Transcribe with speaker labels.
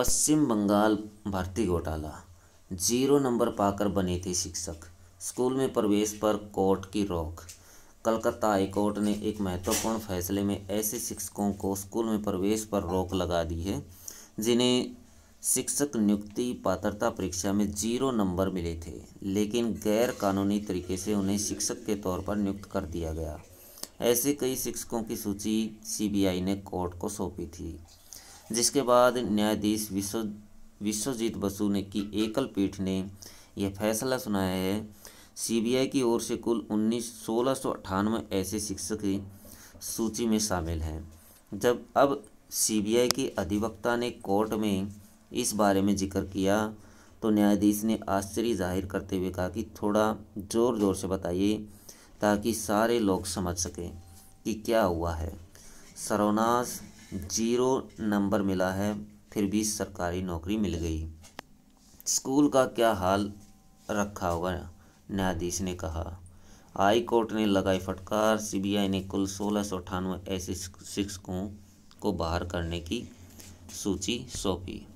Speaker 1: पश्चिम बंगाल भर्ती घोटाला zero number पाकर बने थे शिक्षक स्कूल में प्रवेश पर कोर्ट की रोक कलकत्ता हाईकोर्ट ने एक महत्वपूर्ण फैसले में ऐसे शिक्षकों को स्कूल में प्रवेश पर रोक लगा दी है जिन्हें शिक्षक नियुक्ति पात्रता परीक्षा में जीरो नंबर मिले थे लेकिन गैर कानूनी तरीके से उन्हें शिक्षक के तौर पर नियुक्त कर दिया गया ऐसे कई शिक्षकों की सूची सीबीआई ने कोर्ट को सौंपी थी जिसके बाद न्यायाधीश विश्व विश्वजीत बसु ने की एकल पीठ ने यह फैसला सुनाया है सीबीआई की ओर से कुल उन्नीस सोलह सौ अट्ठानवे ऐसे शिक्षक की सूची में शामिल हैं जब अब सीबीआई के अधिवक्ता ने कोर्ट में इस बारे में जिक्र किया तो न्यायाधीश ने आश्चर्य जाहिर करते हुए कहा कि थोड़ा ज़ोर ज़ोर से बताइए ताकि सारे लोग समझ सकें कि क्या हुआ है सरोनाश जीरो नंबर मिला है फिर भी सरकारी नौकरी मिल गई स्कूल का क्या हाल रखा होगा न्यायाधीश ने कहा हाई कोर्ट ने लगाई फटकार सीबीआई ने कुल सोलह सौ अठानवे ऐसे शिक्षकों को बाहर करने की सूची सौंपी